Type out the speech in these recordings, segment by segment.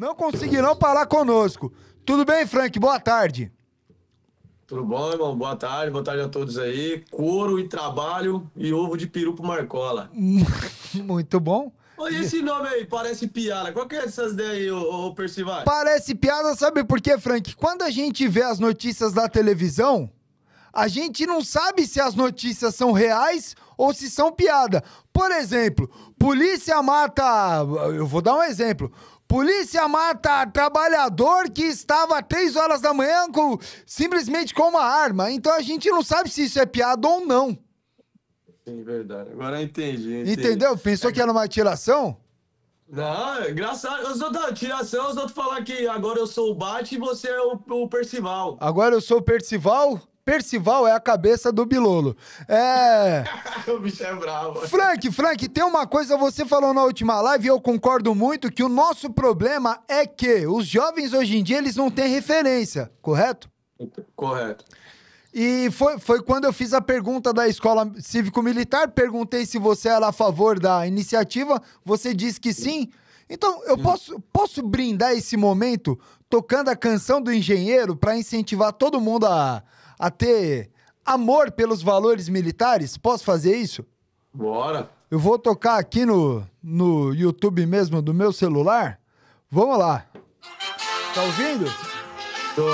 não conseguirão falar conosco. Tudo bem, Frank? Boa tarde. Tudo bom, irmão? Boa tarde, boa tarde a todos aí. Couro e trabalho e ovo de peru pro Marcola. Muito bom. Olha esse nome aí, parece piada. Qual que é essas ideias aí, ô, ô Percival? Parece piada, sabe por quê, Frank? Quando a gente vê as notícias da televisão, a gente não sabe se as notícias são reais ou se são piada. Por exemplo, polícia mata. Eu vou dar um exemplo. Polícia mata trabalhador que estava às horas da manhã com, simplesmente com uma arma. Então a gente não sabe se isso é piada ou não. Sim, verdade. Agora eu entendi. Eu entendi. Entendeu? Pensou é... que era uma atiração? Não, é graças a Deus, eu os outros falar que agora eu sou o Bat e você é o, o Percival. Agora eu sou o Percival? Percival é a cabeça do Bilolo. É. o bicho é bravo. Frank, Frank, tem uma coisa você falou na última live e eu concordo muito que o nosso problema é que os jovens hoje em dia eles não têm referência, correto? Correto. E foi, foi quando eu fiz a pergunta da escola cívico-militar, perguntei se você era a favor da iniciativa, você disse que sim. Então, eu posso, posso brindar esse momento tocando a canção do engenheiro para incentivar todo mundo a, a ter amor pelos valores militares? Posso fazer isso? Bora. Eu vou tocar aqui no, no YouTube mesmo do meu celular. Vamos lá. Tá ouvindo? Tô.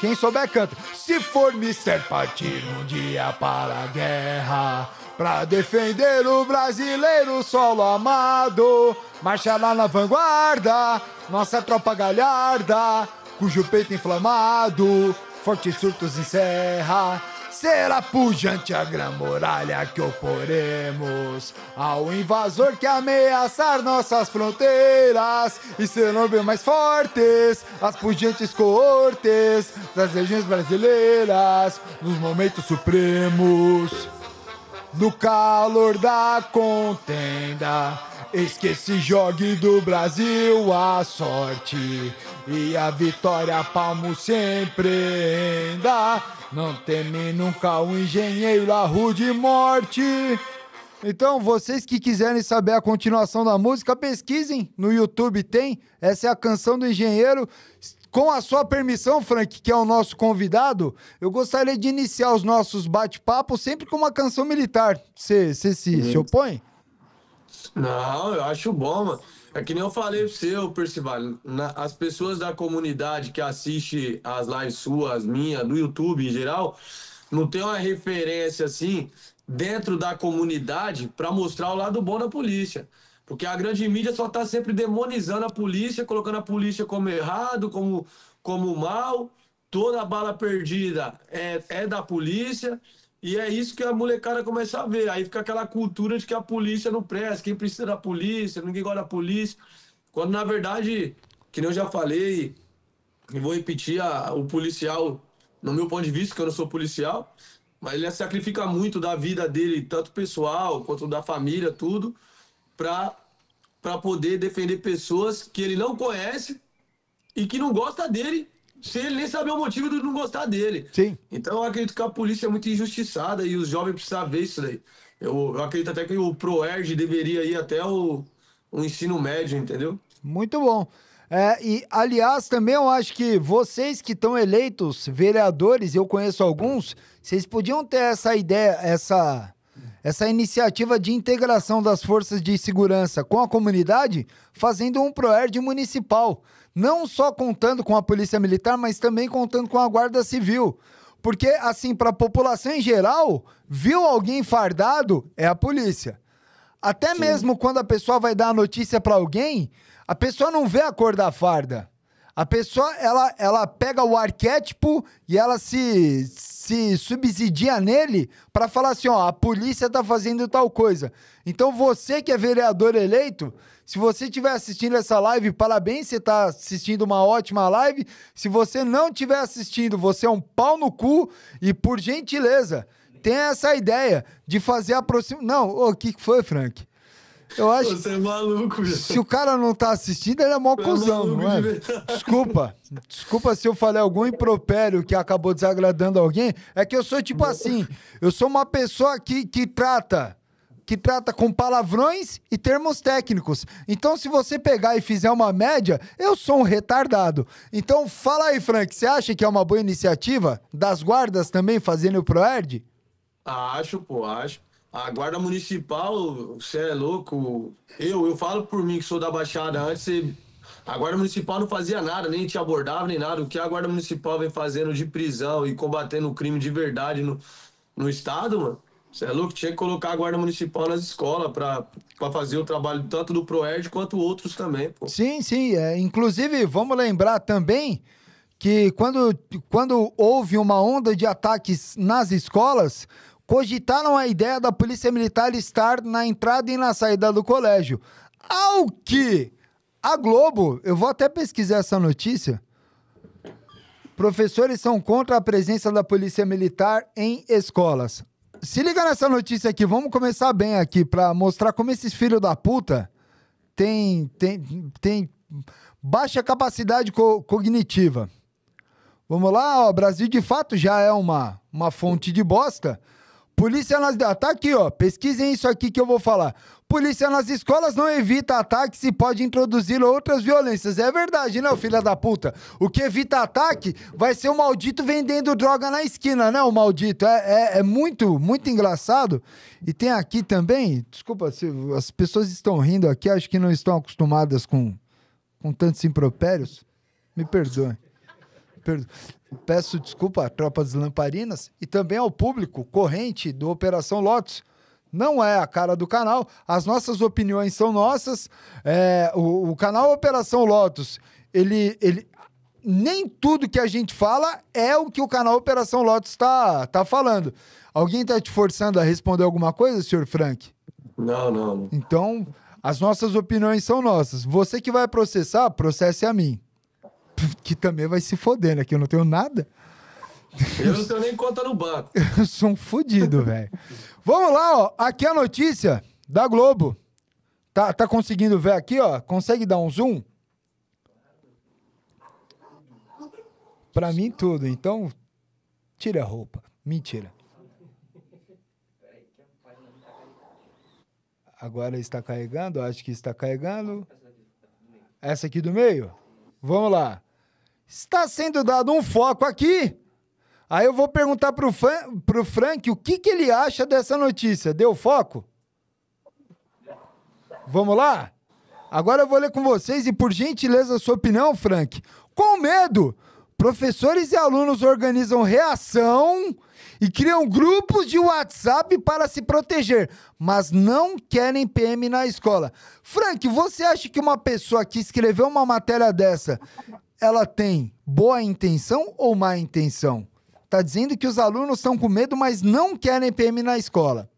Quem souber canta. Se for Mr. Partir um dia para a guerra, Pra defender o brasileiro solo amado, marcha lá na vanguarda, nossa tropa galharda, cujo peito inflamado, fortes surtos encerra. Será pujante a gran muralha que oporemos ao invasor que ameaçar nossas fronteiras e serão bem mais fortes as pujantes coortes das regiões brasileiras nos momentos supremos do calor da contenda. Esqueci jogue do Brasil a sorte e a vitória palmo sempre anda. Não teme nunca o um engenheiro a rude morte. Então, vocês que quiserem saber a continuação da música, pesquisem. No YouTube tem. Essa é a canção do engenheiro. Com a sua permissão, Frank, que é o nosso convidado, eu gostaria de iniciar os nossos bate-papos sempre com uma canção militar. Você se, se opõe? Não, eu acho bom, mano. É que nem eu falei pro seu, Percival. Na, as pessoas da comunidade que assiste as lives suas, minhas, do YouTube em geral, não tem uma referência assim dentro da comunidade para mostrar o lado bom da polícia. Porque a grande mídia só está sempre demonizando a polícia, colocando a polícia como errado, como, como mal. Toda bala perdida é, é da polícia. E é isso que a molecada começa a ver. Aí fica aquela cultura de que a polícia não presta, quem precisa da polícia, ninguém gosta da polícia. Quando, na verdade, que nem eu já falei, e vou repetir, a, o policial, no meu ponto de vista, que eu não sou policial, mas ele sacrifica muito da vida dele, tanto pessoal quanto da família, tudo, para para poder defender pessoas que ele não conhece e que não gosta dele, sem ele nem saber o motivo de não gostar dele. Sim. Então eu acredito que a polícia é muito injustiçada e os jovens precisam ver isso daí. Eu, eu acredito até que o ProERG deveria ir até o, o ensino médio, entendeu? Muito bom. É, e, aliás, também eu acho que vocês que estão eleitos vereadores, eu conheço alguns, vocês podiam ter essa ideia, essa, essa iniciativa de integração das forças de segurança com a comunidade, fazendo um proerd municipal. Não só contando com a Polícia Militar, mas também contando com a Guarda Civil. Porque, assim, para a população em geral, viu alguém fardado, é a polícia. Até Sim. mesmo quando a pessoa vai dar a notícia para alguém, a pessoa não vê a cor da farda. A pessoa, ela, ela pega o arquétipo e ela se, se subsidia nele para falar assim, ó, a polícia tá fazendo tal coisa. Então você que é vereador eleito, se você estiver assistindo essa live, parabéns, você tá assistindo uma ótima live. Se você não estiver assistindo, você é um pau no cu e por gentileza, tem essa ideia de fazer a aproximação... Não, o oh, que foi, Frank? Eu acho. Você é maluco, velho. Se o cara não tá assistindo, ele é mó é cuzão, é Desculpa. Desculpa se eu falei algum impropério que acabou desagradando alguém. É que eu sou tipo assim. Eu sou uma pessoa que, que trata que trata com palavrões e termos técnicos. Então, se você pegar e fizer uma média, eu sou um retardado. Então, fala aí, Frank, você acha que é uma boa iniciativa das guardas também fazendo o ProErd? Acho, pô, acho. A guarda municipal, você é louco. Eu, eu falo por mim que sou da Baixada. Antes, a guarda municipal não fazia nada, nem te abordava, nem nada. O que a guarda municipal vem fazendo de prisão e combatendo o crime de verdade no, no estado, mano. Você é louco, tinha que colocar a guarda municipal nas escolas para fazer o trabalho tanto do Proerd quanto outros também, pô. Sim, sim. É, inclusive, vamos lembrar também que quando, quando houve uma onda de ataques nas escolas, cogitaram a ideia da polícia militar estar na entrada e na saída do colégio. Ao que a Globo, eu vou até pesquisar essa notícia. Professores são contra a presença da polícia militar em escolas. Se liga nessa notícia aqui, vamos começar bem aqui para mostrar como esses filhos da puta tem, tem, tem baixa capacidade co cognitiva. Vamos lá, ó, Brasil de fato já é uma, uma fonte de bosta, Polícia nas. Tá aqui, ó. Pesquisem isso aqui que eu vou falar. Polícia nas escolas não evita ataques e pode introduzir outras violências. É verdade, né, filha da puta? O que evita ataque vai ser o maldito vendendo droga na esquina, né, o maldito? É, é, é muito, muito engraçado. E tem aqui também. Desculpa, se as pessoas estão rindo aqui, acho que não estão acostumadas com, com tantos impropérios. Me perdoe. Peço desculpa à tropa das lamparinas e também ao público corrente do Operação Lotus. Não é a cara do canal, as nossas opiniões são nossas. É, o, o canal Operação Lotus, ele, ele, nem tudo que a gente fala é o que o canal Operação Lotus está tá falando. Alguém está te forçando a responder alguma coisa, senhor Frank? Não, não. Então, as nossas opiniões são nossas. Você que vai processar, processe a mim. que também vai se foder, né? Que eu não tenho nada. Eu não tenho nem conta no banco. eu sou um fodido, velho. Vamos lá, ó. Aqui é a notícia da Globo. Tá, tá conseguindo ver aqui, ó? Consegue dar um zoom? Pra mim, tudo. Então, tira a roupa. Mentira. Agora está carregando, acho que está carregando. Essa aqui do meio? Vamos lá. Está sendo dado um foco aqui. Aí eu vou perguntar o Fran, Frank o que, que ele acha dessa notícia. Deu foco? Vamos lá? Agora eu vou ler com vocês e, por gentileza, sua opinião, Frank. Com medo, professores e alunos organizam reação e criam grupos de WhatsApp para se proteger, mas não querem PM na escola. Frank, você acha que uma pessoa que escreveu uma matéria dessa ela tem boa intenção ou má intenção? Está dizendo que os alunos estão com medo, mas não querem PM na escola.